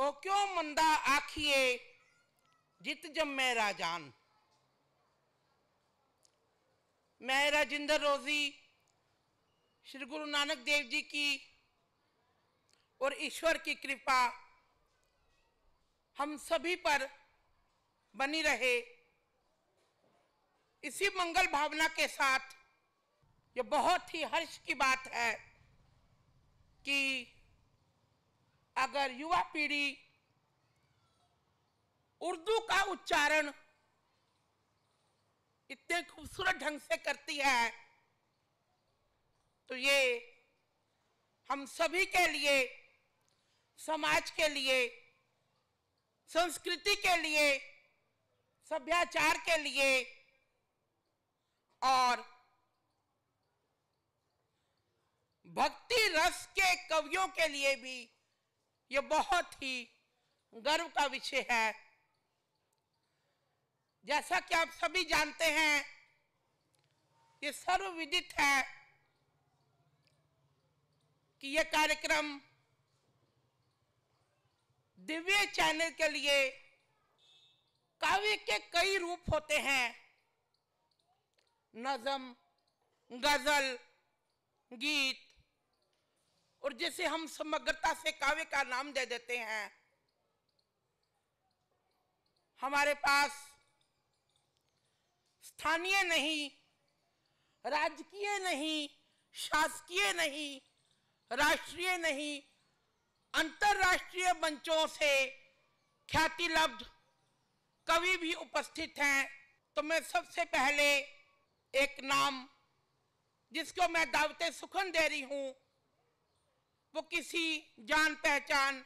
सो तो क्यों मंदा आखिए जित जम मै राजान मैं राजिंदर रोजी श्री गुरु नानक देव जी की और ईश्वर की कृपा हम सभी पर बनी रहे इसी मंगल भावना के साथ ये बहुत ही हर्ष की बात है कि अगर युवा पीढ़ी उर्दू का उच्चारण इतने खूबसूरत ढंग से करती है तो ये हम सभी के लिए समाज के लिए संस्कृति के लिए सभ्याचार के लिए और भक्ति रस के कवियों के लिए भी यह बहुत ही गर्व का विषय है जैसा कि आप सभी जानते हैं ये सर्वविदित है कि यह कार्यक्रम दिव्य चैनल के लिए काव्य के कई रूप होते हैं नज़म गज़ल गीत और जैसे हम समग्रता से काव्य का नाम दे देते हैं हमारे पास स्थानीय नहीं राजकीय नहीं शासकीय नहीं राष्ट्रीय नहीं अंतर्राष्ट्रीय मंचों से ख्याति लब्ध कवि भी उपस्थित हैं तो मैं सबसे पहले एक नाम जिसको मैं दावते सुखन दे रही हूँ वो किसी जान पहचान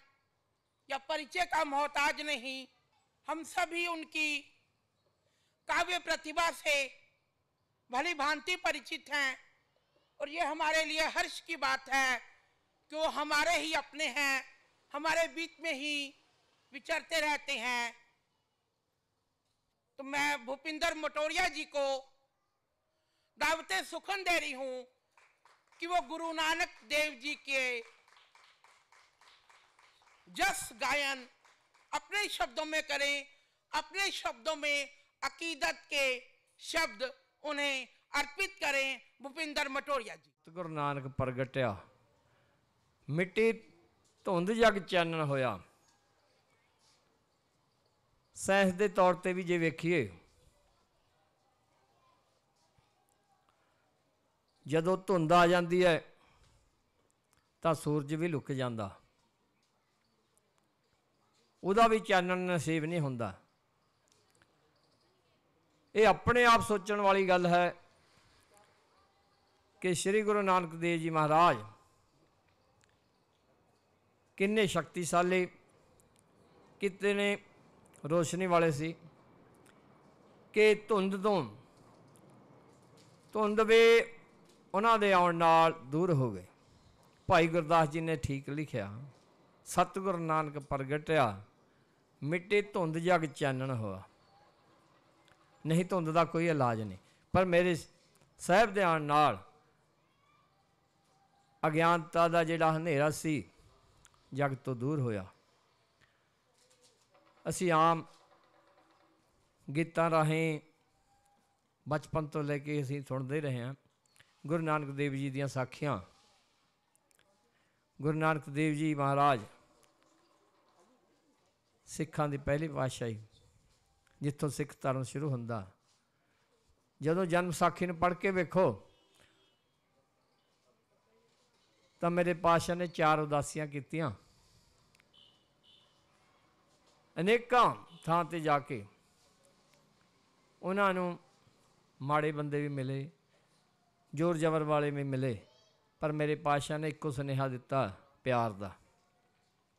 या परिचय का मोहताज नहीं हम सभी उनकी काव्य प्रतिभा से भली भांति परिचित हैं और ये हमारे लिए हर्ष की बात है कि वो हमारे ही अपने हैं हमारे बीच में ही विचरते रहते हैं तो मैं भूपिंदर मटोरिया जी को दावते सुखन दे रही हूँ कि वो गुरु नानक देव जी के जस गायन अपने शब्दों में करें अपने शब्दों में अकीदत के शब्द उन्हें अर्पित करें भूपिंदर मटोरिया जी गुरु नानक ਪ੍ਰਗਟਿਆ मिट्टी ਧੁੰਦ जग ਚਾਨਣ होया ਸੈਂਸ ਦੇ ਤੌਰ ਤੇ ਵੀ ਜੇ ਵੇਖੀਏ ਜਦੋਂ ਧੁੰਦ ਆ ਜਾਂਦੀ ਹੈ ਤਾਂ ਸੂਰਜ ਵੀ ਲੁਕ ਜਾਂਦਾ ਉਹਦਾ ਵੀ ਚਾਨਣ ਨਸੀਬ ਨਹੀਂ ਹੁੰਦਾ ਇਹ ਆਪਣੇ ਆਪ ਸੋਚਣ ਵਾਲੀ ਗੱਲ ਹੈ ਕਿ ਸ੍ਰੀ ਗੁਰੂ ਨਾਨਕ ਦੇਵ ਜੀ ਮਹਾਰਾਜ ਕਿੰਨੇ ਸ਼ਕਤੀਸ਼ਾਲੀ ਕਿਤਨੇ ਰੋਸ਼ਨੀ ਵਾਲੇ ਸੀ ਕਿ ਧੁੰਦ ਤੋਂ ਧੁੰਦ ਵੀ ਉਹਨਾਂ ਦੇ ਆਉਣ ਨਾਲ ਦੂਰ ਹੋ ਗਏ ਭਾਈ ਗੁਰਦਾਸ ਜੀ ਨੇ ਠੀਕ ਲਿਖਿਆ ਸਤਿਗੁਰ ਨਾਨਕ ਪ੍ਰਗਟਿਆ ਮਿੱਟੇ ਧੁੰਦ ਜਗ ਚਾਨਣ ਹੋਆ ਨਹੀਂ ਧੁੰਦ ਦਾ ਕੋਈ ਇਲਾਜ ਨਹੀਂ ਪਰ ਮੇਰੇ ਸਹਿਬ ਦੇ ਆਣ ਨਾਲ ਅਗਿਆਨਤਾ ਦਾ ਜਿਹੜਾ ਹਨੇਰਾ ਸੀ ਜਗ ਤੋਂ ਦੂਰ ਹੋਇਆ ਅਸੀਂ ਆਮ ਗੀਤਾਂ ਰਾਹੀਂ ਬਚਪਨ ਤੋਂ ਲੈ ਕੇ ਅਸੀਂ ਸੁਣਦੇ ਰਹੇ ਹਾਂ ਗੁਰੂ ਨਾਨਕ ਦੇਵ ਜੀ ਦੀਆਂ ਸਾਖੀਆਂ ਗੁਰੂ ਨਾਨਕ ਦੇਵ ਜੀ ਮਹਾਰਾਜ ਸਿੱਖਾਂ ਦੀ ਪਹਿਲੀ ਪਾਤਸ਼ਾਹੀ ਜਿੱਥੋਂ ਸਿੱਖ ਧਰਮ ਸ਼ੁਰੂ ਹੁੰਦਾ ਜਦੋਂ ਜਨਮ ਸਾਖੀ ਨੂੰ ਪੜ੍ਹ ਕੇ ਵੇਖੋ ਤਾਂ ਮੇਰੇ ਪਾਸ਼ਾ ਨੇ ਚਾਰ ਉਦਾਸੀਆਂ ਕੀਤੀਆਂ ਅਨੇਕਾਂ ਥਾਂ ਤੇ ਜਾ ਕੇ ਉਹਨਾਂ ਨੂੰ ਮਾੜੇ ਬੰਦੇ ਵੀ ਮਿਲੇ ਜ਼ੋਰ ਜ਼ਬਰ ਵਾਲੇ ਵੀ ਮਿਲੇ ਪਰ ਮੇਰੇ ਪਾਸ਼ਾ ਨੇ ਇੱਕੋ ਸੁਨੇਹਾ ਦਿੱਤਾ ਪਿਆਰ ਦਾ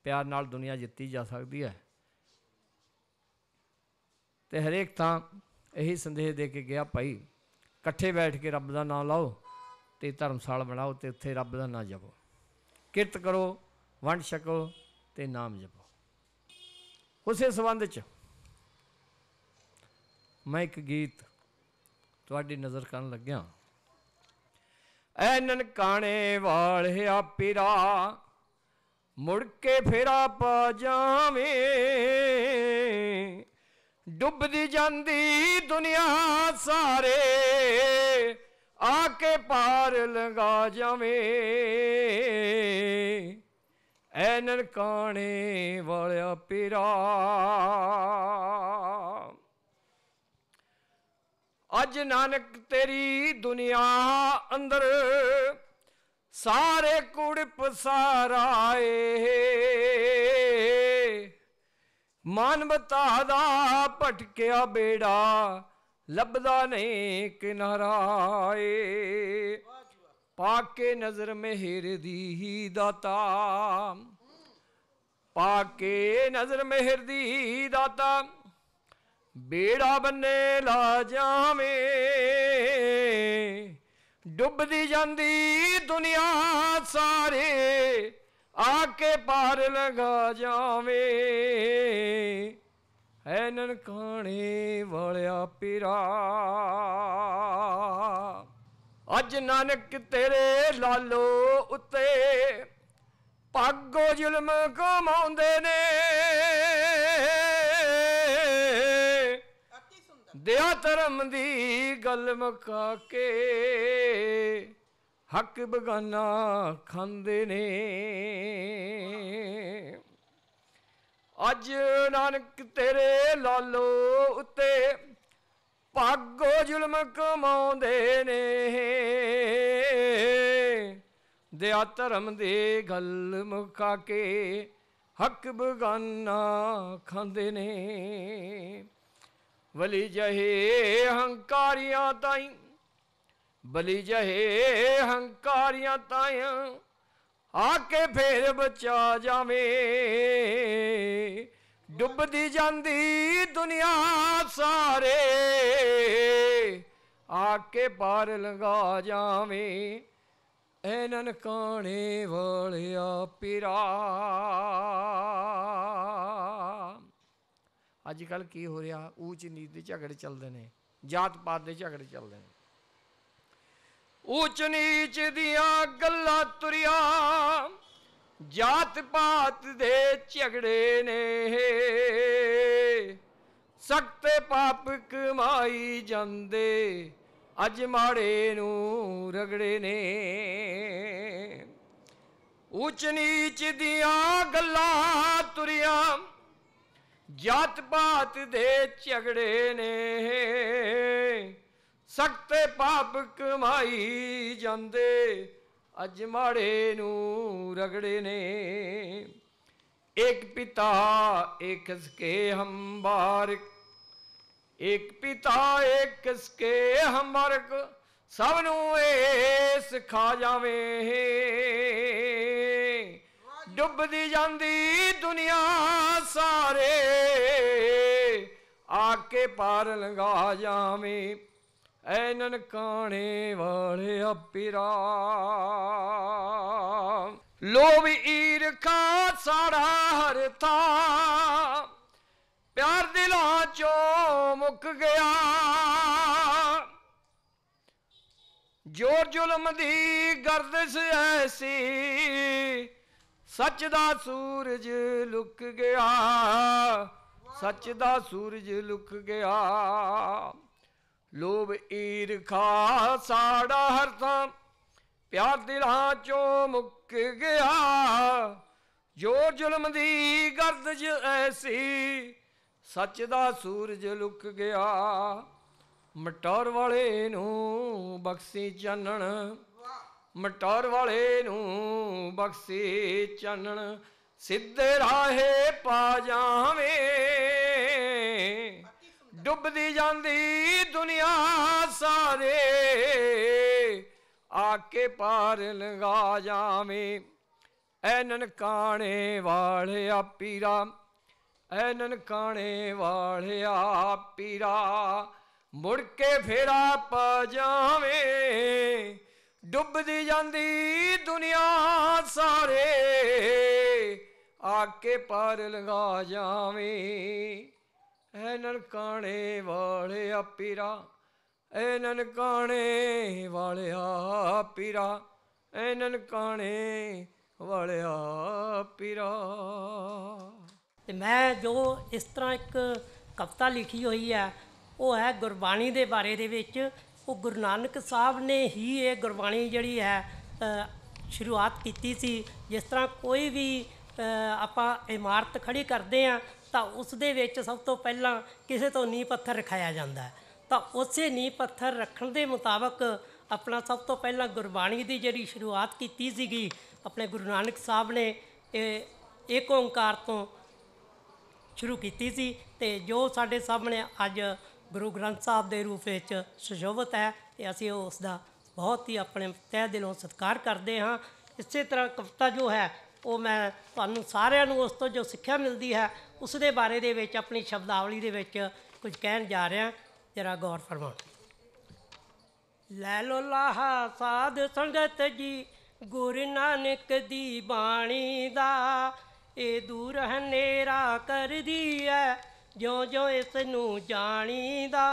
ਪਿਆਰ ਨਾਲ ਦੁਨੀਆ ਜਿੱਤੀ ਜਾ ਸਕਦੀ ਹੈ ਤੇ ਹਰੇਕ ਤਾਂ ਇਹੀ ਸੰਦੇਸ਼ ਦੇ ਕੇ ਗਿਆ ਭਾਈ ਇਕੱਠੇ ਬੈਠ ਕੇ ਰੱਬ ਦਾ ਨਾਮ ਲਾਓ ਤੇ ਧਰਮਸਾਲ ਬਣਾਓ ਤੇ ਉੱਥੇ ਰੱਬ ਦਾ ਨਾਮ ਜਪੋ ਕਿਰਤ ਕਰੋ ਵੰਡ ਛਕੋ ਤੇ ਨਾਮ ਜਪੋ ਉਸੇ ਸੰਬੰਧ ਚ ਮੈਂ ਇੱਕ ਗੀਤ ਤੁਹਾਡੀ ਨਜ਼ਰ ਕਰਨ ਲੱਗਿਆ ਐ ਨਨਕਾਣੇ ਵਾਲਿਆ ਪਿਰਾ ਮੁੜ ਕੇ ਫੇਰਾ ਪਾ ਜਾਵੇਂ ਡੁੱਬਦੀ ਜਾਂਦੀ ਦੁਨੀਆ ਸਾਰੇ ਆ ਕੇ ਪਾਰ ਲੰਗਾ ਜਾਵੇ ਐ ਨਨਕਾਣੇ ਵਾਲਿਆ ਪੀਰਾ ਅੱਜ ਨਾਨਕ ਤੇਰੀ ਦੁਨੀਆ ਅੰਦਰ ਸਾਰੇ ਕੁੜ ਪਸਾਰਾਏ ਮਾਨਵਤਾ ਦਾ ਭਟਕਿਆ ਬੇੜਾ ਲੱਭਦਾ ਨਹੀਂ ਕਿਨਾਰਾ ਏ ਪਾਕੇ ਨਜ਼ਰ ਮਿਹਰ ਦੀ ਹੀ ਦਾਤਾ ਪਾਕੇ ਨਜ਼ਰ ਮਿਹਰ ਦੀ ਦਾਤਾ ਬੇੜਾ ਬੰਨੇ ਲਾ ਜਾਵੇਂ ਡੁੱਬਦੀ ਜਾਂਦੀ ਦੁਨੀਆ ਸਾਰੇ ਆ ਕੇ ਪਾਰ ਲਗਾ ਜਾਵੇ ਹੈ ਨਨਕਾਣੇ ਵਾਲਿਆ ਪੀਰਾ ਅੱਜ ਨਾਨਕ ਤੇਰੇ ਲਾਲੋ ਉੱਤੇ ਪਾਗੋ ਜ਼ੁਲਮ ਕਮਾਉਂਦੇ ਨੇ ਦਿਆ ਧਰਮ ਦੀ ਗੱਲ ਮਕਾ ਕੇ ਹੱਕ ਬਗਾਨਾ ਖਾਂਦੇ ਨੇ ਅੱਜ ਨਾਨਕ ਤੇਰੇ ਲਾਲੋ ਉੱਤੇ ਭਾਗੋ ਜ਼ੁਲਮ ਕਮਾਉਂਦੇ ਨੇ ਦਿਆ ਧਰਮ ਦੇ ਗੱਲ ਮੁਕਾ ਕੇ ਹੱਕ ਬਗਾਨਾ ਖਾਂਦੇ ਨੇ ਵਲੀ ਜਹੇ ਹੰਕਾਰੀਆਂ ਤਾਈਂ ਬਲੀ ਜਹੇ ਹੰਕਾਰੀਆਂ ਤਾਇਆਂ ਆਕੇ ਫੇਰ ਬਚਾ ਜਾਵੇ ਡੁੱਬਦੀ ਜਾਂਦੀ ਦੁਨੀਆ ਸਾਰੇ ਆਕੇ ਪਾਰ ਲੰਗਾ ਜਾਵੇ ਐ ਕਾਣੇ ਵਾਲਿਆ ਪਿਰਾ ਅੱਜ ਕੱਲ ਕੀ ਹੋ ਰਿਹਾ ਉੱਚ ਨੀਤ ਦੇ ਝਗੜੇ ਚੱਲਦੇ ਨੇ ਜਾਤ ਪਾਤ ਦੇ ਝਗੜੇ ਚੱਲਦੇ ਨੇ ਉੱਚ ਨੀਚ ਦੀਆਂ ਗੱਲਾਂ ਤੁਰਿਆ ਜਾਤ ਪਾਤ ਦੇ ਝਗੜੇ ਨੇ ਸਖਤ ਪਾਪ ਕਮਾਈ ਜਾਂਦੇ ਅਜ ਮਾੜੇ ਨੂੰ ਰਗੜੇ ਨੇ ਉੱਚ ਨੀਚ ਦੀਆਂ ਗੱਲਾਂ ਤੁਰਿਆ ਜਾਤ ਪਾਤ ਦੇ ਝਗੜੇ ਨੇ ਸਖਤੇ ਪਾਪ ਕਮਾਈ ਜਾਂਦੇ ਅੱਜ ਮਾੜੇ ਨੂੰ ਰਗੜੇ ਨੇ ਇੱਕ ਪਿਤਾ ਇੱਕ ਸਕੇ ਹੰਬਾਰ ਇੱਕ ਪਿਤਾ ਇੱਕ ਸਕੇ ਹੰਬਾਰ ਸਭ ਨੂੰ ਇਹ ਸਿਖਾ ਜਾਵੇ ਡੁੱਬਦੀ ਜਾਂਦੀ ਦੁਨੀਆ ਸਾਰੇ ਆ ਕੇ ਪਾਰ ਲੰਘਾ ਜਾਵੇ ਐ ਨਨਕਾਣੇ ਵਾਲੇ ਆਪਿਰਾ ਲੋਭ ਈਰਖਾ ਸਾੜਾ ਹਰਤਾ ਪਿਆਰ ਦਿਲਾਂ ਚੋਂ ਮੁੱਕ ਗਿਆ ਜੋਰ ਜ਼ੁਲਮ ਦੀ ਗਰਦਿਸ਼ ਐਸੀ ਸੱਚ ਦਾ ਸੂਰਜ ਲੁਕ ਗਿਆ ਸੱਚ ਦਾ ਸੂਰਜ ਲੁਕ ਗਿਆ ਲੋਭ ਈਰਖਾ ਸਾੜਾ ਹਰਤਾ ਪਿਆਰ ਦਿਲਾਂ ਚੋਂ ਮੁੱਕ ਗਿਆ ਜੋ ਜ਼ੁਲਮ ਦੀ ਗਰਦਜ ਐਸੀ ਸੱਚ ਦਾ ਸੂਰਜ ਲੁਕ ਗਿਆ ਮਟੌਰ ਵਾਲੇ ਨੂੰ ਬਖਸ਼ੀ ਚਾਨਣ ਮਟੌਰ ਵਾਲੇ ਨੂੰ ਬਖਸ਼ੀ ਚਾਨਣ ਸਿੱਧੇ ਰਾਹੇ ਪਾ ਜਾਵੇਂ ਡੁੱਬਦੀ ਜਾਂਦੀ ਦੁਨੀਆ ਸਾਰੇ ਆ ਕੇ ਪਾਰ ਲੰਗਾ ਜਾਵੇਂ ਐ ਨਨਕਾਣੇ ਵਾਲਿਆ ਪੀਰਾ ਐ ਨਨਕਾਣੇ ਵਾਲਿਆ ਪੀਰਾ ਮੁੜ ਕੇ ਫੇਰਾ ਪਾ ਜਾਵੇਂ ਡੁੱਬਦੀ ਜਾਂਦੀ ਦੁਨੀਆ ਸਾਰੇ ਆ ਕੇ ਪਾਰ ਲੰਗਾ ਜਾਵੇਂ ਐ ਨਨਕਾਣੇ ਵਾਲਿਆ ਪੀਰਾ ਐ ਨਨਕਾਣੇ ਵਾਲਿਆ ਪੀਰਾ ਐ ਨਨਕਾਣੇ ਵਾਲਿਆ ਪੀਰਾ ਤੇ ਮੈਂ ਜੋ ਇਸ ਤਰ੍ਹਾਂ ਇੱਕ ਕਵਿਤਾ ਲਿਖੀ ਹੋਈ ਹੈ ਉਹ ਹੈ ਗੁਰਬਾਣੀ ਦੇ ਬਾਰੇ ਦੇ ਵਿੱਚ ਉਹ ਗੁਰੂ ਨਾਨਕ ਸਾਹਿਬ ਨੇ ਹੀ ਇਹ ਗੁਰਬਾਣੀ ਜਿਹੜੀ ਹੈ ਸ਼ੁਰੂਆਤ ਕੀਤੀ ਸੀ ਜਿਸ ਤਰ੍ਹਾਂ ਕੋਈ ਵੀ ਆਪਾਂ ਇਮਾਰਤ ਖੜੀ ਕਰਦੇ ਆ ਤਾਂ ਉਸ ਦੇ ਵਿੱਚ ਸਭ ਤੋਂ ਪਹਿਲਾਂ ਕਿਸੇ ਤੋਂ ਨੀ ਪੱਥਰ ਰਖਾਇਆ ਜਾਂਦਾ ਤਾਂ ਉਸੇ ਨੀ ਪੱਥਰ ਰੱਖਣ ਦੇ ਮੁਤਾਬਕ ਆਪਣਾ ਸਭ ਤੋਂ ਪਹਿਲਾਂ ਗੁਰਬਾਣੀ ਦੀ ਜਿਹੜੀ ਸ਼ੁਰੂਆਤ ਕੀਤੀ ਸੀਗੀ ਆਪਣੇ ਗੁਰੂ ਨਾਨਕ ਸਾਹਿਬ ਨੇ ਇਹ ਏਕ ਓੰਕਾਰ ਤੋਂ ਸ਼ੁਰੂ ਕੀਤੀ ਸੀ ਤੇ ਜੋ ਸਾਡੇ ਸਾਹਮਣੇ ਅੱਜ ਗੁਰੂ ਗ੍ਰੰਥ ਸਾਹਿਬ ਦੇ ਰੂਪ ਵਿੱਚ ਸੁਸ਼ੋਭਿਤ ਹੈ ਤੇ ਅਸੀਂ ਉਸ ਦਾ ਬਹੁਤ ਹੀ ਆਪਣੇ ਤਹਿ ਦਿਲੋਂ ਸਤਿਕਾਰ ਕਰਦੇ ਹਾਂ ਇਸੇ ਤਰ੍ਹਾਂ ਕਵਿਤਾ ਜੋ ਹੈ ਉਹ ਮੈਂ ਤੁਹਾਨੂੰ ਸਾਰਿਆਂ ਨੂੰ ਉਸ ਤੋਂ ਜੋ ਸਿੱਖਿਆ ਮਿਲਦੀ ਹੈ ਉਸ ਦੇ ਬਾਰੇ ਦੇ ਵਿੱਚ ਆਪਣੀ ਸ਼ਬਦਾਵਲੀ ਦੇ ਵਿੱਚ ਕੁਝ ਕਹਿਣ ਜਾ ਰਿਹਾ ਜਰਾ ਗੌਰ ਫਰਮਾਓ ਲੈ ਲੋ ਲਾਹਾ ਸਾਧ ਸੰਗਤ ਜੀ ਗੁਰ ਨਾਨਕ ਦੀ ਬਾਣੀ ਦਾ ਇਹ ਦੂਰ ਹਨੇਰਾ ਕਰਦੀ ਐ ਜਿਉਂ ਜਿਉ ਇਸ ਨੂੰ ਜਾਣੀਦਾ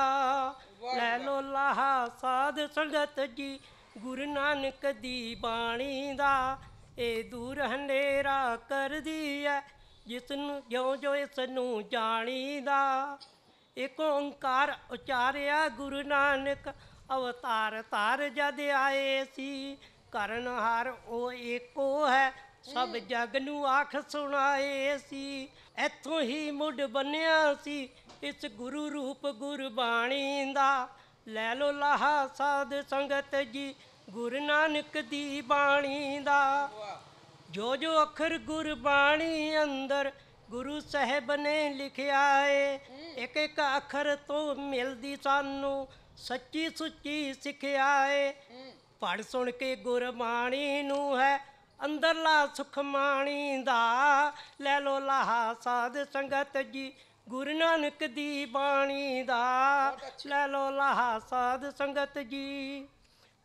ਲੈ ਲੋ ਲਾਹਾ ਸਾਧ ਸੰਗਤ ਜੀ ਗੁਰ ਨਾਨਕ ਦੀ ਬਾਣੀ ਦਾ ਇਹ ਦੂਰ ਹਨੇਰਾ ਕਰਦੀ ਐ ਜਿਸ ਨੂੰ ਜਿਉਂ ਜੋ ਇਸ ਨੂੰ ਜਾਣੀਦਾ ਏਕ ਓੰਕਾਰ ਉਚਾਰਿਆ ਗੁਰੂ ਨਾਨਕ ਅਵਤਾਰ ਤਾਰ ਜਦ ਆਏ ਸੀ ਕਰਨ ਹਰ ਉਹ ਏਕੋ ਹੈ ਸਭ ਜਗ ਨੂੰ ਆਖ ਸੁਣਾਏ ਸੀ ਇੱਥੋਂ ਹੀ ਮੁੱਢ ਬੰਨਿਆ ਸੀ ਇਸ ਗੁਰੂ ਰੂਪ ਗੁਰਬਾਣੀ ਦਾ ਲੈ ਲੋ ਲਾਹ ਸਾਧ ਸੰਗਤ ਜੀ ਗੁਰੂ ਨਾਨਕ ਦੀ ਬਾਣੀ ਦਾ ਜੋ ਜੋ ਅੱਖਰ ਗੁਰਬਾਣੀ ਅੰਦਰ ਗੁਰੂ ਸਾਹਿਬ ਨੇ ਲਿਖਿਆ ਏ ਇੱਕ ਇੱਕ ਅੱਖਰ ਤੋਂ ਮਿਲਦੀ ਸਾਨੂੰ ਸੱਚੀ ਸੁੱਚੀ ਸਿੱਖਿਆ ਏ ਪੜ ਸੁਣ ਕੇ ਗੁਰਬਾਣੀ ਨੂੰ ਹੈ ਅੰਦਰਲਾ ਸੁਖ ਮਾਣੀ ਦਾ ਲੈ ਲੋ ਲਾਹਾ ਸਾਧ ਸੰਗਤ ਜੀ ਗੁਰੂ ਨਾਨਕ ਦੀ ਬਾਣੀ ਦਾ ਲੈ ਲੋ ਲਾਹਾ ਸਾਧ ਸੰਗਤ ਜੀ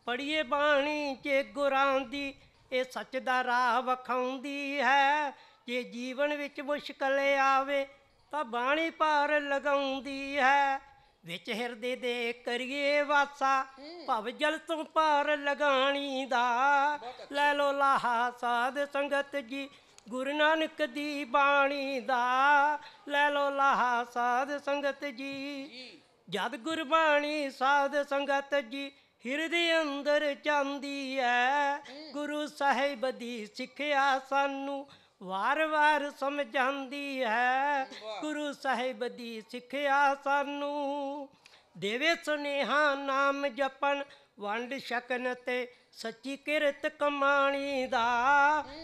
ਪੜੀਏ ਬਾਣੀ ਕੇ ਗੁਰਾਂ ਦੀ ਇਹ ਸੱਚ ਦਾ ਰਾਹ ਵਖਾਉਂਦੀ ਹੈ ਜੇ ਜੀਵਨ ਵਿੱਚ ਮੁਸ਼ਕਲ ਆਵੇ ਤਾਂ ਬਾਣੀ ਪਾਰ ਲਗਾਉਂਦੀ ਹੈ ਵਿੱਚ ਹਿਰਦੇ ਦੇ ਕਰੀਏ ਵਾਸਾ ਭਵ ਜਲ ਤੋਂ ਪਾਰ ਲਗਾਣੀ ਦਾ ਲੈ ਲੋ ਲਾਹਾ ਸਾਧ ਸੰਗਤ ਜੀ ਗੁਰੂ ਨਾਨਕ ਦੀ ਬਾਣੀ ਦਾ ਲੈ ਲੋ ਲਾਹਾ ਸਾਧ ਸੰਗਤ ਜੀ ਜਦ ਗੁਰਬਾਣੀ ਸਾਧ ਸੰਗਤ ਜੀ ਹਿਰਦੇ ਅੰਦਰ ਚਾਂਦੀ ਐ ਗੁਰੂ ਸਾਹਿਬ ਦੀ ਸਿੱਖਿਆ ਸਾਨੂੰ ਵਾਰ-ਵਾਰ ਸਮਝਾਉਂਦੀ ਐ ਗੁਰੂ ਸਾਹਿਬ ਦੀ ਸਿੱਖਿਆ ਸਾਨੂੰ ਦੇਵੇ ਸੁਨੇਹਾ ਨਾਮ ਜਪਣ ਵੰਡ ਸ਼ਕਨ ਤੇ ਸੱਚੀ ਕਿਰਤ ਕਮਾਣੀ ਦਾ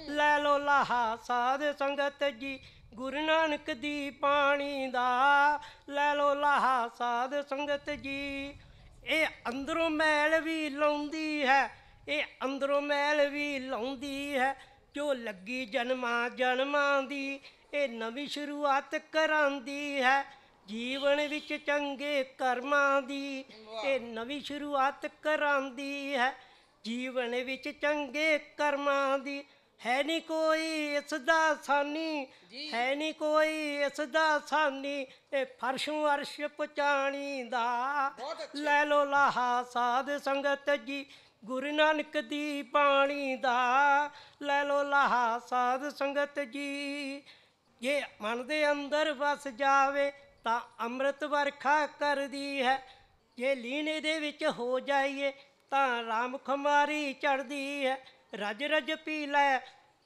ਲੈ ਲੋ ਲਾਹਾ ਸਾਧ ਸੰਗਤ ਜੀ ਗੁਰੂ ਨਾਨਕ ਦੀ ਪਾਣੀ ਦਾ ਲੈ ਲੋ ਲਾਹਾ ਸਾਧ ਸੰਗਤ ਜੀ ਇਹ ਅੰਦਰੋਂ ਮੈਲ ਵੀ ਲਾਉਂਦੀ ਹੈ ਇਹ ਅੰਦਰੋਂ ਮੈਲ ਵੀ ਲਾਉਂਦੀ ਹੈ ਜੋ ਲੱਗੀ ਜਨਮਾਂ ਜਨਮਾਂ ਦੀ ਇਹ ਨਵੀਂ ਸ਼ੁਰੂਆਤ ਕਰਾਂਦੀ ਹੈ ਜੀਵਨ ਵਿੱਚ ਚੰਗੇ ਕਰਮਾਂ ਦੀ ਇਹ ਨਵੀਂ ਸ਼ੁਰੂਆਤ ਕਰਾਂਦੀ ਹੈ ਜੀਵਨ ਵਿੱਚ ਚੰਗੇ ਕਰਮਾਂ ਦੀ ਹੈ ਨਹੀਂ ਕੋਈ ਇਸ ਦਾ ਸਾਨੀ ਹੈ ਨਹੀਂ ਕੋਈ ਇਸ ਦਾ ਸਾਨੀ ਤੇ ਫਰਸ਼ੋਂ ਅਰਸ਼ ਪਚਾਣੀ ਦਾ ਲੈ ਲੋ ਲਾਹਾ ਸਾਧ ਸੰਗਤ ਜੀ ਗੁਰੂ ਨਾਨਕ ਦੀ ਬਾਣੀ ਦਾ ਲੈ ਲੋ ਲਾਹਾ ਸਾਧ ਸੰਗਤ ਜੀ ਜੇ ਮਨ ਦੇ ਅੰਦਰ ਵਸ ਜਾਵੇ ਤਾਂ ਅੰਮ੍ਰਿਤ ਵਰਖਾ ਕਰਦੀ ਹੈ ਜੇ ਲੀਨੇ ਦੇ ਵਿੱਚ ਹੋ ਜਾਈਏ ਤਾਂ ਰਾਮ ਖੁਮਾਰੀ ਚੜਦੀ ਹੈ ਰਜ ਰਜ ਪੀ ਲੈ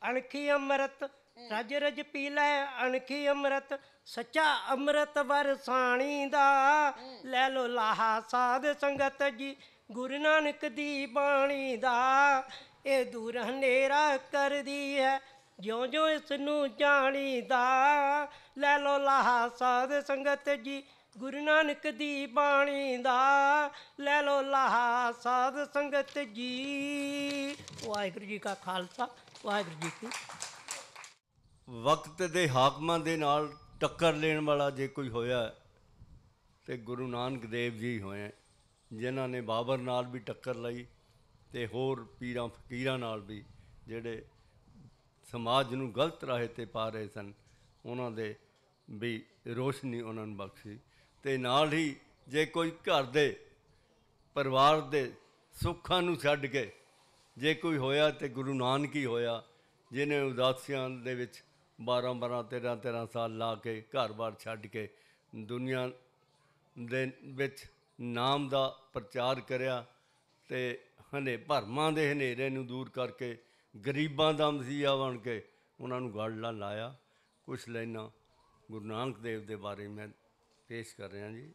ਅਣਖੀ ਅੰਮ੍ਰਿਤ ਰਜ ਰਜ ਪੀ ਲੈ ਅਣਖੀ ਅੰਮ੍ਰਿਤ ਸੱਚਾ ਅੰਮ੍ਰਿਤ ਵਰਸਾਣੀ ਦਾ ਲੈ ਲੋ ਲਾਹਾ ਸਾਧ ਸੰਗਤ ਜੀ ਗੁਰੂ ਨਾਨਕ ਦੀ ਬਾਣੀ ਦਾ ਇਹ ਦੂਰ ਹਨੇਰਾ ਕਰਦੀ ਹੈ ਜਿਉਂ ਜਿਉਂ ਇਸ ਨੂੰ ਜਾਣੀ ਦਾ ਲੈ ਲੋ ਲਾਹਾ ਸਾਧ ਸੰਗਤ ਜੀ ਗੁਰੂ ਨਾਨਕ ਦੀ ਬਾਣੀ ਦਾ ਲੈ ਲੋ ਲਾਹਾ ਸਾਧ ਸੰਗਤ ਜੀ ਵਾਹਿਗੁਰੂ ਜੀ ਕਾ ਖਾਲਸਾ ਵਾਹਿਗੁਰੂ ਜੀ ਕੀ ਵਕਤ ਦੇ ਹਾਕਮਾਂ ਦੇ ਨਾਲ ਟੱਕਰ ਲੈਣ ਵਾਲਾ ਜੇ ਕੋਈ ਹੋਇਆ ਤੇ ਗੁਰੂ ਨਾਨਕ ਦੇਵ ਜੀ ਹੋਏ ਜਿਨ੍ਹਾਂ ਨੇ ਬਾਬਰ ਨਾਲ ਵੀ ਟੱਕਰ ਲਈ ਤੇ ਹੋਰ ਪੀਰਾਂ ਫਕੀਰਾਂ ਨਾਲ ਵੀ ਜਿਹੜੇ ਸਮਾਜ ਨੂੰ ਗਲਤ ਰਾਹੇ ਤੇ ਪਾ ਰਹੇ ਸਨ ਉਹਨਾਂ ਦੇ ਵੀ ਰੋਸ਼ਨੀ ਉਹਨਾਂ ਨੂੰ ਬਖਸ਼ੀ ਤੇ ਨਾਲ ਹੀ ਜੇ ਕੋਈ ਘਰ ਦੇ ਪਰਿਵਾਰ ਦੇ ਸੁੱਖਾਂ ਨੂੰ ਛੱਡ ਕੇ ਜੇ ਕੋਈ ਹੋਇਆ ਤੇ ਗੁਰੂ ਨਾਨਕ ਹੀ ਹੋਇਆ ਜਿਨੇ ਉਦਾਸੀਆਂ ਦੇ ਵਿੱਚ 12 12 13 13 ਸਾਲ ਲਾ ਕੇ ਘਰ-ਬਾਰ ਛੱਡ ਕੇ ਦੁਨੀਆ ਦੇ ਵਿੱਚ ਨਾਮ ਦਾ ਪ੍ਰਚਾਰ ਕਰਿਆ ਤੇ ਹਨੇ ਭਰਮਾਂ ਦੇ ਹਨੇਰੇ ਨੂੰ ਦੂਰ ਕਰਕੇ ਗਰੀਬਾਂ ਦਾ ਮਸੀਹਾ ਬਣ ਕੇ ਉਹਨਾਂ ਨੂੰ ਗੱਲ ਲਾਇਆ ਕੁਛ ਲੈਣਾ ਗੁਰੂ ਨਾਨਕ ਦੇਵ ਦੇ ਬਾਰੇ ਮੈਂ ਪੇਸ਼ ਕਰ ਰਹੇ ਹਾਂ ਜੀ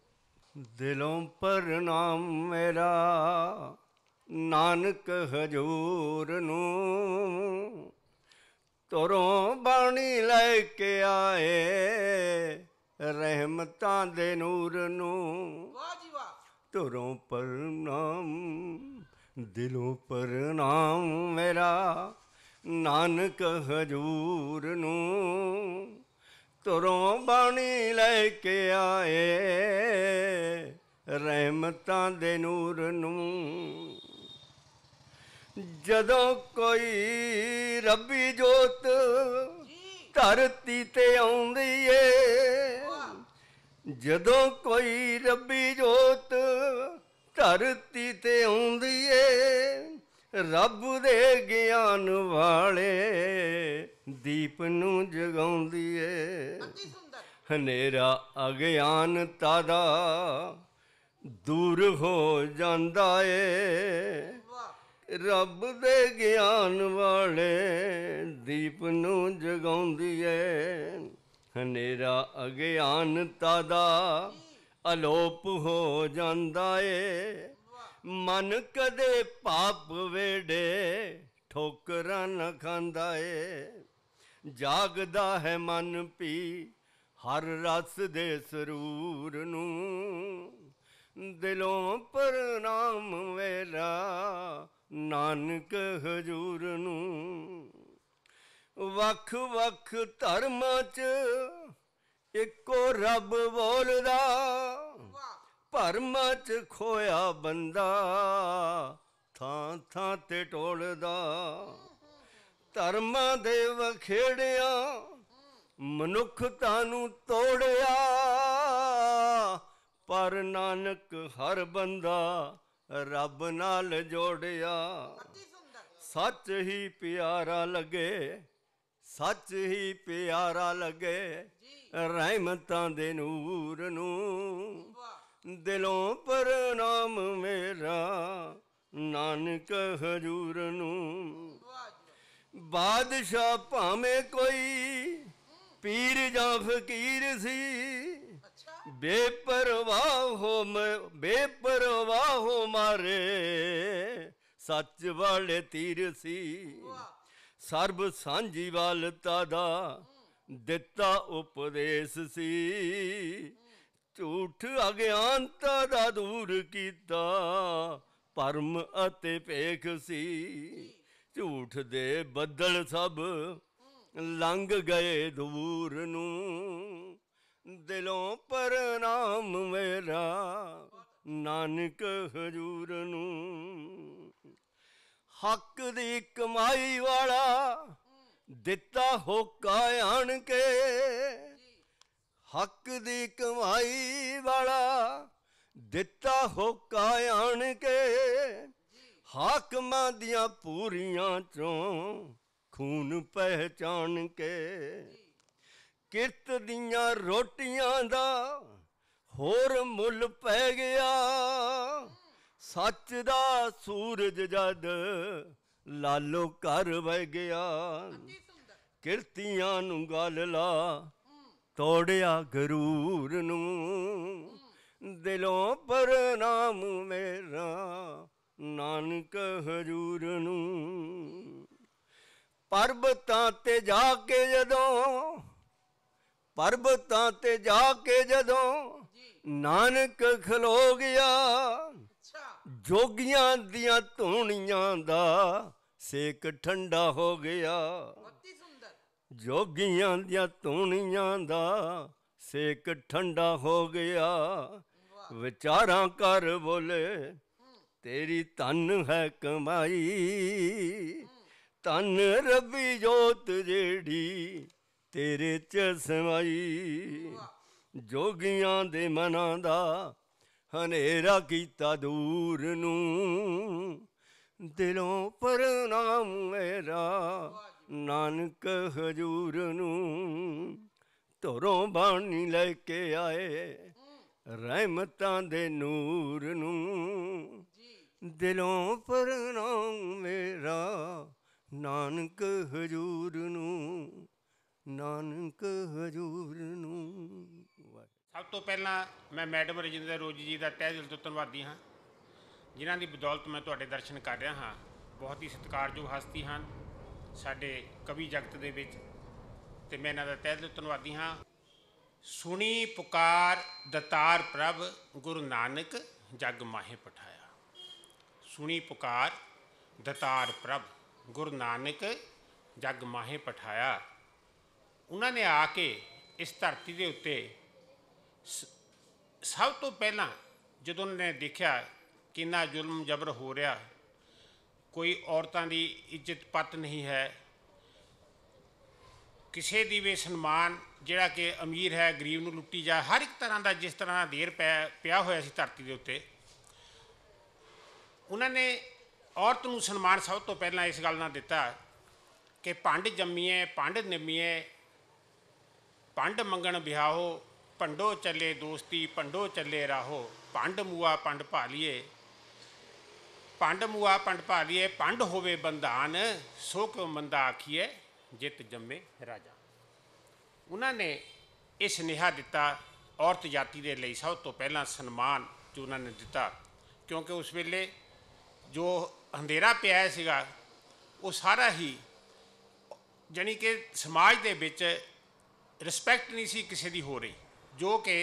ਦਿਲੋਂ ਪਰ ਨਾਮ ਮੇਰਾ ਨਾਨਕ ਹਜੂਰ ਨੂੰ ਤਰੋਂ ਬਾਣੀ ਲੈ ਕੇ ਆਏ ਰਹਿਮਤਾਂ ਦੇ ਨੂਰ ਨੂੰ ਵਾਹ ਜੀ ਵਾਹ ਤਰੋਂ ਪਰ ਨਾਮ ਦਿਲੋਂ ਪਰ ਨਾਮ ਮੇਰਾ ਨਾਨਕ ਹਜੂਰ ਨੂੰ ਤੁਰੋਂ ਬਾਣੀ ਲੈ ਕੇ ਆਏ ਰਹਿਮਤਾਂ ਦੇ ਨੂਰ ਨੂੰ ਜਦੋਂ ਕੋਈ ਰੱਬੀ ਜੋਤ ਧਰਤੀ ਤੇ ਆਉਂਦੀ ਏ ਜਦੋਂ ਕੋਈ ਰੱਬੀ ਜੋਤ ਧਰਤੀ ਤੇ ਆਉਂਦੀ ਏ ਰੱਬ ਦੇ ਗਿਆਨ ਵਾਲੇ ਦੀਪ ਨੂੰ ਜਗਾਉਂਦੀ ਏ ਹਨੇਰਾ ਅਗਿਆਨਤਾ ਦਾ ਦੂਰ ਹੋ ਜਾਂਦਾ ਏ ਰੱਬ ਦੇ ਗਿਆਨ ਵਾਲੇ ਦੀਪ ਨੂੰ ਜਗਾਉਂਦੀ ਏ ਹਨੇਰਾ ਅਗਿਆਨਤਾ ਦਾ ਅਲੋਪ ਹੋ ਜਾਂਦਾ ਏ ਮਨ ਕਦੇ ਪਾਪ ਵੇੜੇ ਠੋਕਰਾਂ ਨਾ ਖਾਂਦਾ ਏ ਜਾਗਦਾ ਹੈ ਮਨ ਪੀ ਹਰ ਰਸ ਦੇ ਸਰੂਰ ਨੂੰ ਦਿਲੋਂ ਪ੍ਰਣਾਮ ਵੇਲਾ ਨਾਨਕ ਹਜੂਰ ਨੂੰ ਵੱਖ ਵੱਖ ਧਰਮਾਂ 'ਚ ਇੱਕੋ ਰੱਬ ਬੋਲਦਾ ਭਰਮਾਂ 'ਚ ਖੋਇਆ ਬੰਦਾ ਥਾਂ ਥਾਂ ਤੇ ਟੋਲਦਾ ਧਰਮ ਦੇ ਵਖੇੜਿਆ ਮਨੁੱਖਤਾ ਨੂੰ ਤੋੜਿਆ ਪਰ ਨਾਨਕ ਹਰ ਬੰਦਾ ਰੱਬ ਨਾਲ ਜੋੜਿਆ ਸੱਚ ਹੀ ਪਿਆਰਾ ਲੱਗੇ ਸੱਚ ਹੀ ਪਿਆਰਾ ਲੱਗੇ ਰਹਿਮਤਾਂ ਦੇ ਨੂਰ ਨੂੰ ਦਿਲੋਂ ਪਰਨਾਮ ਮੇਰਾ ਨਾਨਕ ਹਜੂਰ ਨੂੰ ਬਾਦਸ਼ਾਹ ਭਾਵੇਂ ਕੋਈ ਪੀਰ ਜਾਂ ਫਕੀਰ ਸੀ ਬੇਪਰਵਾਹ ਹੋ ਮੈਂ ਬੇਪਰਵਾਹ ਹੋ ਮਾਰੇ ਸੱਚ ਵਾਲੇ ਤੀਰ ਸੀ ਸਰਬ ਸਾਂਝੀ ਵਾਲਤਾ ਦਾ ਦਿੱਤਾ ਉਪਦੇਸ਼ ਸੀ ਝੂਠ ਅਗਿਆਨਤਾ ਦਾ ਦੂਰ ਕੀਤਾ ਪਰਮ ਅਤੇ ਪੇਖ ਸੀ ਝੂਠ ਦੇ ਬੱਦਲ ਸਭ ਲੰਘ ਗਏ ਦੂਰ ਨੂੰ ਦਿਲੋਂ ਨਾਮ ਮੇਰਾ ਨਾਨਕ ਹਜੂਰ ਨੂੰ ਹੱਕ ਦੀ ਕਮਾਈ ਵਾਲਾ ਦਿੱਤਾ ਹੋਕਾ ਆਣ ਕੇ ਹੱਕ ਦੀ ਕਮਾਈ ਵਾਲਾ ਦਿੱਤਾ ਹੋਕਾ ਆਣ ਕੇ ਹਾਕਮਾਂ ਦੀਆਂ ਪੂਰੀਆਂ ਚੋਂ ਖੂਨ ਪਹਿਚਾਨ ਕੇ ਕਿਰਤ ਦੀਆਂ ਰੋਟੀਆਂ ਦਾ ਹੋਰ ਮੁੱਲ ਪੈ ਗਿਆ ਸੱਚ ਦਾ ਸੂਰਜ ਜਦ ਲਾਲੋ ਘਰ ਵਹਿ ਗਿਆ ਕਿਰਤੀਆਂ ਨੂੰ ਗਲ ਲਾ ਤੋੜਿਆ ਗਰੂਰ ਨੂੰ ਦਿਲੋਂ ਪਰਨਾਮ ਮੇਰਾ ਨਾਨਕ ਹਜੂਰ ਨੂੰ ਪਰਬਤਾਂ ਤੇ ਜਾ ਕੇ ਜਦੋਂ ਪਰਬਤਾਂ ਤੇ ਜਾ ਕੇ ਜਦੋਂ ਨਾਨਕ ਖਲੋ ਗਿਆ ਜੋਗੀਆਂ ਦੀਆਂ ਧੂਣੀਆਂ ਦਾ ਸੇਕ ਠੰਡਾ ਹੋ ਗਿਆ ਜੋਗੀਆਂ ਦੀਆਂ ਧੂਣੀਆਂ ਦਾ ਸੇਕ ਠੰਡਾ ਹੋ ਗਿਆ ਵਿਚਾਰਾਂ ਕਰ ਬੋਲੇ ਤੇਰੀ ਤਨ ਹੈ ਕਮਾਈ ਤਨ ਰੱਬੀ ਜੋਤ ਜਿਹੜੀ ਤੇਰੇ ਚ ਸਮਾਈ ਜੋਗੀਆਂ ਦੇ ਮਨਾਂ ਦਾ ਹਨੇਰਾ ਕੀਤਾ ਦੂਰ ਨੂੰ ਦਿਲੋਂ ਪਰਨਾਮ ਮੇਰਾ ਨਾਨਕ ਹਜੂਰ ਨੂੰ ਧਰੋਂ ਬਾਣੀ ਲੈ ਕੇ ਆਏ ਰਹਿਮਤਾਂ ਦੇ ਨੂਰ ਨੂੰ ਦਿਲੋਂ ਪਰਨਾਉ ਮੇਰਾ ਨਾਨਕ ਹਜੂਰ ਨੂੰ ਨਾਨਕ ਹਜੂਰ ਨੂੰ ਸਭ ਤੋਂ ਪਹਿਲਾਂ ਮੈਂ ਮੈਡਮ ਰਜਿੰਦਰ ਰੋਜੀ ਜੀ ਦਾ ਤਹਿ ਦਿਲ ਤੋਂ ਧੰਨਵਾਦੀ ਹਾਂ ਜਿਨ੍ਹਾਂ ਦੀ ਬਦੌਲਤ ਮੈਂ ਤੁਹਾਡੇ ਦਰਸ਼ਨ ਕਰ ਰਿਹਾ ਹਾਂ ਬਹੁਤ ਹੀ ਸਤਿਕਾਰਯੋਗ ਹਸਤੀ ਹਨ ਸਾਡੇ ਕਵੀ ਜਗਤ ਦੇ ਵਿੱਚ ਤੇ ਮੈਂ ਇਹਨਾਂ ਦਾ ਤਹਿ ਦਿਲ ਧੰਨਵਾਦੀ ਹਾਂ ਸੁਣੀ ਪੁਕਾਰ ਦਤਾਰ ਪ੍ਰਭ ਗੁਰੂ ਨਾਨਕ ਜਗ ਮਾਹੇ ਪਠਾ ਸੁਣੀ ਪੁਕਾਰ ਦਤਾਰ ਪ੍ਰਭ ਗੁਰੂ ਨਾਨਕ ਜਗ ਮਾਹੇ ਪਠਾਇਆ ਉਹਨਾਂ ਨੇ ਆ ਕੇ ਇਸ ਧਰਤੀ ਦੇ ਉੱਤੇ ਸਭ ਤੋਂ ਪਹਿਲਾਂ ਜਦੋਂ ਉਹਨਾਂ ਨੇ ਦੇਖਿਆ ਕਿੰਨਾ ਜ਼ੁਲਮ ਜ਼ਬਰ ਹੋ ਰਿਹਾ ਕੋਈ ਔਰਤਾਂ ਦੀ ਇੱਜ਼ਤ ਪੱਤ ਨਹੀਂ ਹੈ ਕਿਸੇ ਦੀ ਵੀ ਸਨਮਾਨ ਜਿਹੜਾ ਕਿ ਅਮੀਰ ਹੈ ਗਰੀਬ ਨੂੰ ਲੁੱਟੀ ਜਾ ਹਰ ਇੱਕ ਤਰ੍ਹਾਂ ਦਾ ਜਿਸ ਤਰ੍ਹਾਂ ਦਾ ਢੇਰ ਪਿਆ ਹੋਇਆ ਸੀ ਧਰਤੀ ਦੇ ਉੱਤੇ ਉਹਨਾਂ ਨੇ ਔਰਤ ਨੂੰ ਸਨਮਾਨ ਸਭ ਤੋਂ ਪਹਿਲਾਂ ਇਸ ਗੱਲ ਨਾਲ ਦਿੱਤਾ ਕਿ ਪੰਡ ਜੰਮੀਏ ਪੰਡ ਨਿੰਮੀਏ ਪੰਡ ਮੰਗਣ ਵਿਆਹੋ ਪੰਡੋ ਚੱਲੇ ਦੋਸਤੀ ਪੰਡੋ ਚੱਲੇ ਰਾਹੋ ਪੰਡ ਮੂਆ ਪੰਡ ਭਾਲੀਏ ਪੰਡ ਮੂਆ ਪੰਡ ਭਾਲੀਏ ਪੰਡ ਹੋਵੇ ਬੰਧਾਨ ਸੋ ਕਿਉ ਮੰਦਾ ਆਖੀਏ ਜਿਤ ਜੰਮੇ ਰਾਜਾ ਉਹਨਾਂ ਨੇ ਇਹ ਨਿਹਾ ਦਿੱਤਾ ਔਰਤ ਜਾਤੀ ਦੇ ਲਈ ਸਭ ਤੋਂ ਪਹਿਲਾਂ ਸਨਮਾਨ ਜੋ ਉਹਨਾਂ ਨੇ ਦਿੱਤਾ ਕਿਉਂਕਿ ਉਸ ਵੇਲੇ ਜੋ ਹਨੇਰਾ ਪਿਆ ਸੀਗਾ ਉਹ ਸਾਰਾ ਹੀ ਜਾਨੀ ਕਿ ਸਮਾਜ ਦੇ ਵਿੱਚ ਰਿਸਪੈਕਟ ਨਹੀਂ ਸੀ ਕਿਸੇ ਦੀ ਹੋ ਰਹੀ ਜੋ ਕਿ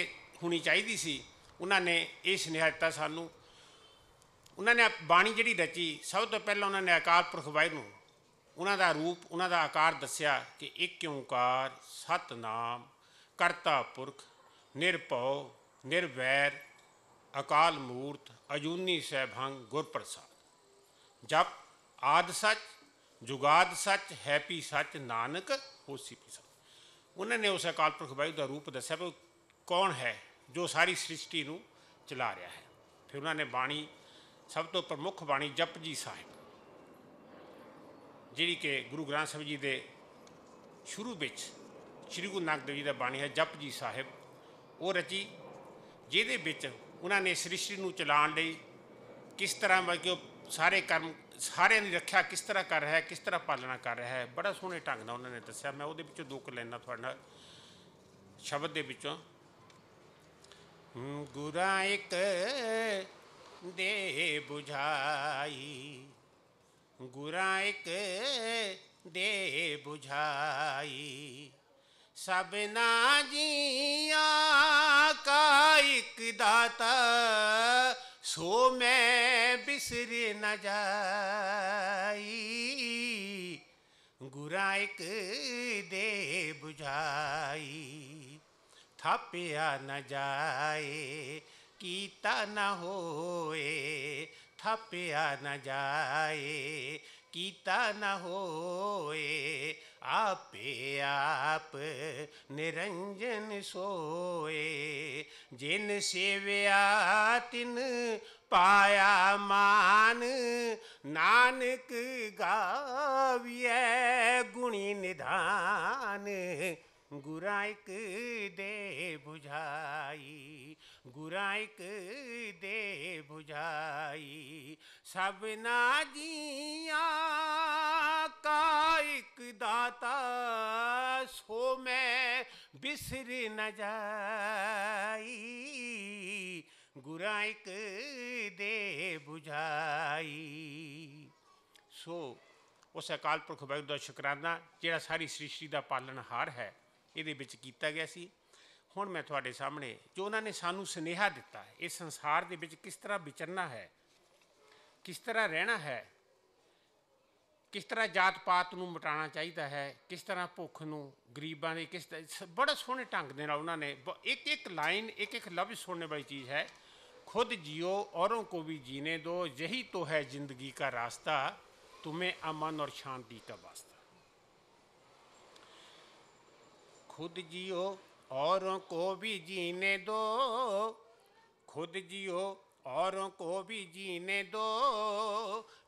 ਹੋਣੀ ਚਾਹੀਦੀ ਸੀ ਉਹਨਾਂ ਨੇ ਇਹ ਨਿਹਾਇਤਾ ਸਾਨੂੰ ਉਹਨਾਂ ਨੇ ਬਾਣੀ ਜਿਹੜੀ ਰਚੀ ਸਭ ਤੋਂ ਪਹਿਲਾਂ ਉਹਨਾਂ ਨੇ ਆਕਾਰ ਪੁਰਖ ਵਾਹਿਗੁਰੂ ਨੂੰ ਉਹਨਾਂ ਦਾ ਰੂਪ ਉਹਨਾਂ ਦਾ ਆਕਾਰ ਦੱਸਿਆ ਕਿ ਇੱਕ ਓੰਕਾਰ ਸਤਨਾਮ ਕਰਤਾ ਪੁਰਖ ਨਿਰਭਉ ਨਿਰਵੈਰ ਅਕਾਲ ਮੂਰਤ ਅਜੂਨੀ ਸਹਿਭੰਗ ਗੁਰਪ੍ਰਸਾਦ ਜਪ ਆਦ ਸੱਚ ਜੁਗਾਦ ਸੱਚ ਹੈਪੀ ਸੱਚ ਨਾਨਕ ਹੋਸੀ ਪੀ ਸੱਚ ਉਹਨਾਂ ਨੇ ਉਸ ਅਕਾਲ ਪੁਰਖ ਵਾਹਿਗੁਰੂ ਦਾ ਰੂਪ ਦੱਸਿਆ ਕਿ ਕੌਣ ਹੈ ਜੋ ਸਾਰੀ ਸ੍ਰਿਸ਼ਟੀ ਨੂੰ ਚਲਾ ਰਿਹਾ ਹੈ ਫਿਰ ਉਹਨਾਂ ਨੇ ਬਾਣੀ ਸਭ ਤੋਂ ਪ੍ਰਮੁੱਖ ਬਾਣੀ ਜਪਜੀ ਸਾਹਿਬ ਜਿਹੜੀ ਕਿ ਗੁਰੂ ਗ੍ਰੰਥ ਸਾਹਿਬ ਜੀ ਦੇ ਸ਼ੁਰੂ ਵਿੱਚ ਸ੍ਰੀ ਗੁਰੂ ਨਾਨਕ ਦੇਵ ਜੀ ਦਾ ਬਾਣੀ ਹੈ ਜਪਜੀ ਸਾਹਿਬ ਉਹ ਰਚੀ ਜਿਹਦੇ ਵਿੱਚ ਉਹਨਾਂ ਨੇ ਸ੍ਰਿਸ਼ਟੀ ਨੂੰ ਚਲਾਉਣ ਲਈ ਕਿਸ ਤਰ੍ਹਾਂ ਵਰਗੇ ਸਾਰੇ ਕਰਮ ਸਾਰਿਆਂ ਦੀ ਰੱਖਿਆ ਕਿਸ ਤਰ੍ਹਾਂ ਕਰ ਰਿਹਾ ਹੈ ਕਿਸ ਤਰ੍ਹਾਂ ਪਾਲਣਾ ਕਰ ਰਿਹਾ ਹੈ ਬੜਾ ਸੋਹਣੇ ਢੰਗ ਨਾਲ ਉਹਨਾਂ ਨੇ ਦੱਸਿਆ ਮੈਂ ਉਹਦੇ ਵਿੱਚੋਂ ਦੋ ਕੁ ਲਾਈਨਾਂ ਤੁਹਾਡੇ ਨਾਲ ਸ਼ਬਦ ਦੇ ਵਿੱਚੋਂ ਗੁਰਾ ਇੱਕ ਦੇ ਬੁਝਾਈ ਗੁਰਾ ਇੱਕ ਦੇ ਸਭ ਨਾ ਜੀਆ ਕਾ ਇੱਕ ਦਾਤਾ सो मैं बिसर न जाई गुरा एक दे बुझाई थापिया न जाए कीता न होए थापिया न जाए कीता न होए ਆਪੇ ਆਪ ਨਿਰੰਜਨ ਸੋਏ ਜਿਨ ਸੇਵਿਆ ਤਿਨ ਪਾਇਆ ਮਾਨ ਨਾਨਕ ਗਾਵੀਐ ਗੁਣੀ ਨਿਧਾਨ ਗੁਰਾਇਕ ਦੇ 부ਝਾਈ ਗੁਰਾਇਕ ਦੇ 부ਝਾਈ ਸਭਨਾ ਜੀਆਂ ਕਾ ਇੱਕ ਦਾਤਾ ਸੋ ਮੈਂ ਬਿਸਰ ਨ ਜਾਈ ਗੁਰਾਂ ਇੱਕ ਦੇ 부ਝਾਈ ਸੋ ਉਸ ਅਕਾਲ ਪੁਰਖ ਵਾਹਿਗੁਰੂ ਦਾ ਸ਼ੁਕਰਾਨਾ ਜਿਹੜਾ ਸਾਰੀ ਸ੍ਰਿਸ਼ਟੀ ਦਾ ਪਾਲਣ ਹਾਰ ਹੈ ਇਹਦੇ ਵਿੱਚ ਕੀਤਾ ਗਿਆ ਸੀ ਹੁਣ ਮੈਂ ਤੁਹਾਡੇ ਸਾਹਮਣੇ ਜੋ ਉਹਨਾਂ ਨੇ ਸਾਨੂੰ ਸੁਨੇਹਾ ਦਿੱਤਾ ਇਸ ਸੰਸਾਰ ਦੇ ਵਿੱਚ ਕਿਸ ਤਰ੍ਹਾਂ ਵਿਚਰਨਾ ਹੈ ਕਿਸ ਤਰ੍ਹਾਂ ਰਹਿਣਾ ਹੈ ਕਿਸ ਤਰ੍ਹਾਂ ਜਾਤ ਪਾਤ ਨੂੰ ਮਿਟਾਉਣਾ ਚਾਹੀਦਾ ਹੈ ਕਿਸ ਤਰ੍ਹਾਂ ਭੁੱਖ ਨੂੰ ਗਰੀਬਾਂ ਦੇ ਕਿਸ ਬੜਾ ਸੋਹਣੇ ਢੰਗ ਦੇ ਨਾਲ ਉਹਨਾਂ ਨੇ ਇੱਕ ਇੱਕ ਲਾਈਨ ਇੱਕ ਇੱਕ ਲਵ ਸੁਣਨੇ ਵਾਲੀ ਚੀਜ਼ ਹੈ ਖੁਦ ਜਿਓ ਔਰੋਂ ਕੋ ਵੀ ਜੀਨੇ ਦੋ ਯਹੀ ਤੋ ਹੈ ਜ਼ਿੰਦਗੀ ਕਾ ਰਾਸਤਾ ਤੁਮੇ ਅਮਨ ਔਰ ਸ਼ਾਂਤੀ ਕਾ ਵਾਸਤਾ ਖੁਦ ਜਿਓ ਔਰੋਂ ਕੋ ਵੀ ਜੀਨੇ ਦੋ ਖੁਦ ਜਿਓ औरों को भी जीने दो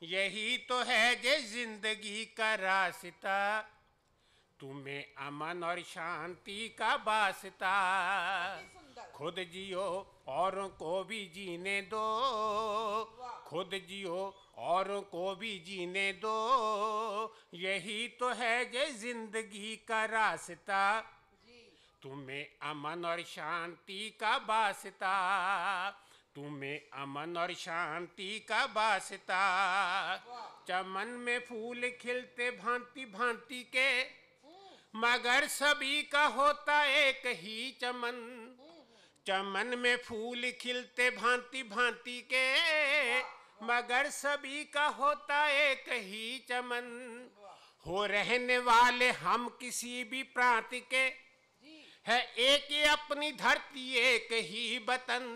यही तो है जे जिंदगी का रास्ता तुम्हें अमन और शांति का वास्ता खुद जियो औरों को भी जीने दो खुद जियो औरों को भी जीने दो यही तो है जे जिंदगी का रास्ता तुम्हें अमन और शांति का वास्ता तुम्हें अमन और शांति का वास्ता चमन में फूल खिलते भांति भांति के मगर सभी का होता एक ही चमन चमन में फूल खिलते भांति भांति के मगर सभी का होता एक ही चमन हो रहने वाले हम किसी भी प्रांत के है एक ही अपनी धरती एक ही बतन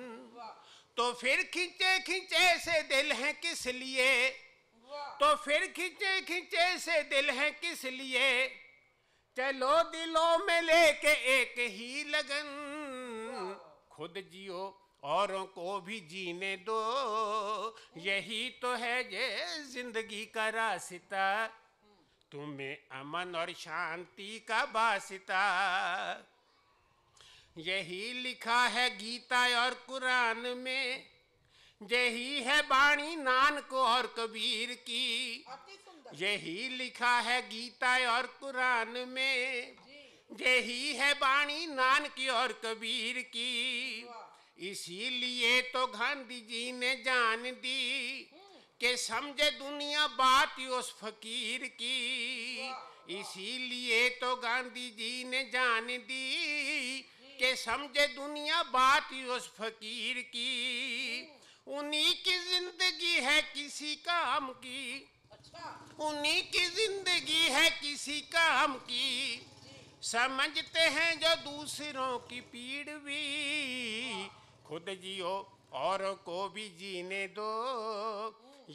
तो फिर खींचे खींचे से दिल है किस लिए तो फिर खींचे खींचे से दिल है किस लिए चलो दिलों में लेके एक ही लगन खुद जियो औरों को भी जीने दो यही तो है ये जिंदगी का रास्ता तुम्हें अमन और शांति का बासिता यही लिखा है गीता और कुरान में यही है बाणी नानक और कबीर की यही लिखा है गीता और कुरान में यही है बाणी नानक और कबीर की इसीलिए तो गांधी जी ने जान दी हम्म। के समझे दुनिया बात उस फकीर की इसीलिए तो गांधी जी ने जान दी के समझे दुनिया बात उस फकीर की उन्हीं की जिंदगी है किसी काम की अच्छा। उन्हीं की जिंदगी है किसी काम की समझते हैं जो दूसरों की पीड़ भी खुद जियो औरों को भी जीने दो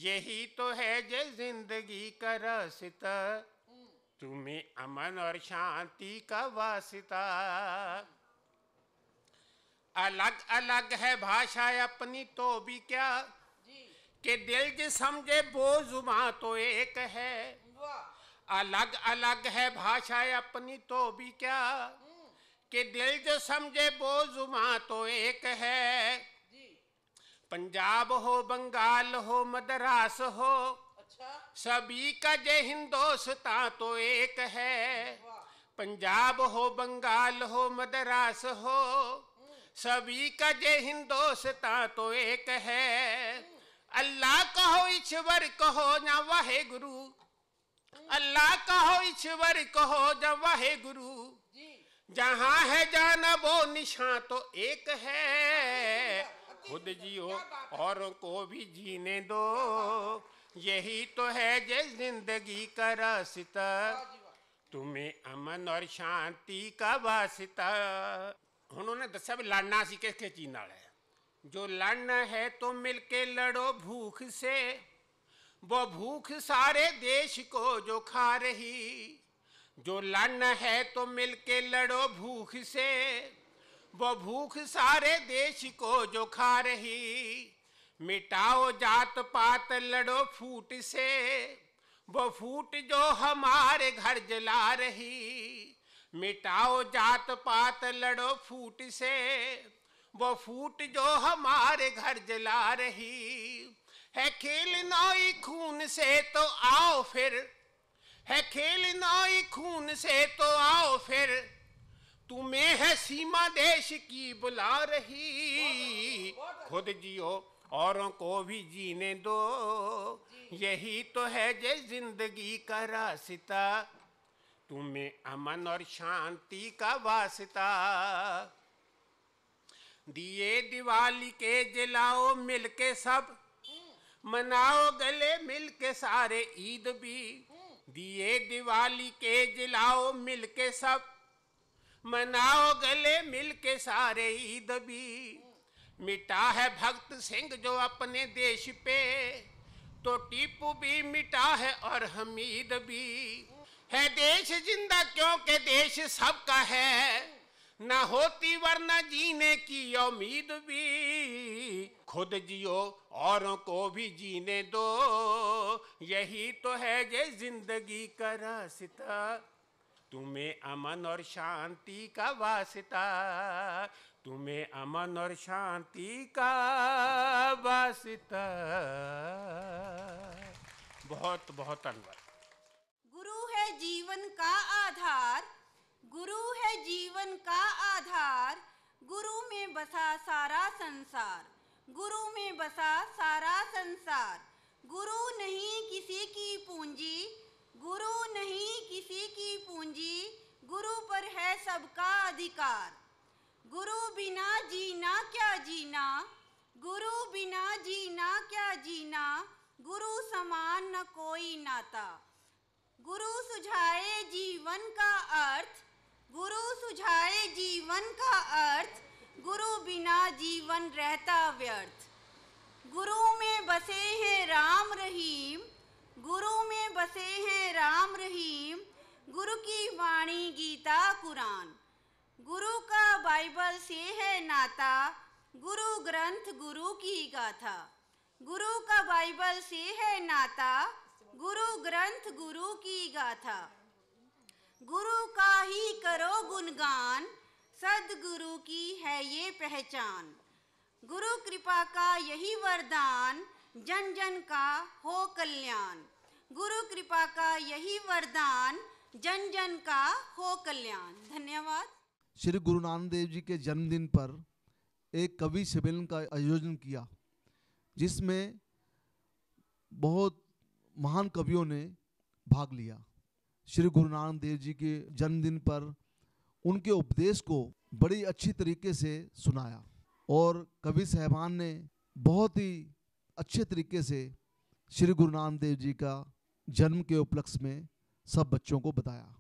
यही तो है जो जिंदगी का रास्ता हम्म। तुम्हें अमन और शांति का वास्ता अलग अलग है भाषा अपनी तो भी क्या के दिल जी समझे बो जुमा तो एक है अलग अलग है भाषा अपनी तो भी क्या हम्म। के दिल जो समझे बो जुमा तो एक है पंजाब हो बंगाल हो मद्रास हो अच्छा। सभी का जय हिंदोस्ता तो एक है पंजाब हो बंगाल हो मद्रास हो सभी का जय हिंदोस्ता तो एक है अल्लाह कहो ईश्वर कहो या वाहे गुरु अल्लाह कहो ईश्वर कहो जा वाहे गुरु जहाँ है जाना वो निशान तो एक है खुद जियो औरों को भी जीने दो यही तो है जय जिंदगी का रास्ता तुम्हें अमन और शांति का वास्ता ਹੁਣ ਉਹਨੇ ਦੱਸਿਆ लड़ना ਲੜਨਾ ਸੀ ਕਿਸ ਕਿਸ ਚੀਜ਼ ਨਾਲ ਹੈ ਜੋ ਲੜਨਾ ਹੈ ਤੋ ਮਿਲ ਕੇ वो भूख सारे देश को जो खा रही जो लड़ना है तो मिल लड़ो भूख से वो भूख सारे देश को जो खा रही मिटाओ जात पात लड़ो फूट से वो फूट जो हमारे घर जला रही मिटाओ जात पात लड़ो फूट से वो फूट जो हमारे घर जला रही है खेल नई खून से तो आओ फिर है खेल नई खून से तो आओ फिर तुम्हें है सीमा देश की बुला रही खुद जियो औरों को भी जीने दो यही तो है जे जिंदगी का रास्ता तुम्हें अमन और शांति का वास्ता दिए दिवाली के जलाओ मिलके सब मनाओ गले मिलके सारे ईद भी दिए दिवाली के जलाओ मिलके सब मनाओ गले मिलके सारे ईद भी मिटा है भक्त सिंह जो अपने देश पे तो टीपू भी मिटा है और हमीद भी है देश जिंदा क्यों के देश सबका है न होती वरना जीने की उम्मीद भी खुद जियो औरों को भी जीने दो यही तो है जे जिंदगी का रास्ता तुम्हें अमन और शांति का वास्ता तुम्हें अमन और शांति का वास्ता बहुत बहुत धन्यवाद जीवन का आधार गुरु है जीवन का आधार गुरु में बसा सारा संसार गुरु में बसा सारा संसार गुरु नहीं किसी की पूंजी गुरु नहीं किसी की पूंजी गुरु पर है सबका अधिकार गुरु बिना जीना क्या जीना गुरु बिना जीना क्या जीना गुरु समान न कोई नाता गुरु सुझाए जीवन का अर्थ गुरु सुझाए जीवन का अर्थ गुरु बिना जीवन रहता व्यर्थ गुरु में बसे हैं राम रहीम गुरु में बसे हैं राम रहीम गुरु की वाणी गीता कुरान गुरु का बाइबल से है नाता गुरु ग्रंथ गुरु की गाथा गुरु का बाइबल से है नाता गुरु ग्रंथ गुरु की गाथा गुरु का ही करो गुणगान सदगुरु की है ये पहचान गुरु कृपा का यही वरदान जन जन का हो कल्याण गुरु कृपा का यही वरदान जन जन का हो कल्याण धन्यवाद श्री गुरु नानक देव जी के जन्मदिन पर एक कवि सम्मेलन का आयोजन किया जिसमें बहुत महान कवियों ने भाग लिया श्री गुरु नानक देव जी के जन्मदिन पर उनके उपदेश को बड़ी अच्छी तरीके से सुनाया और कवि साहबान ने बहुत ही अच्छे तरीके से श्री गुरु नानक देव जी का जन्म के उपलक्ष्य में सब बच्चों को बताया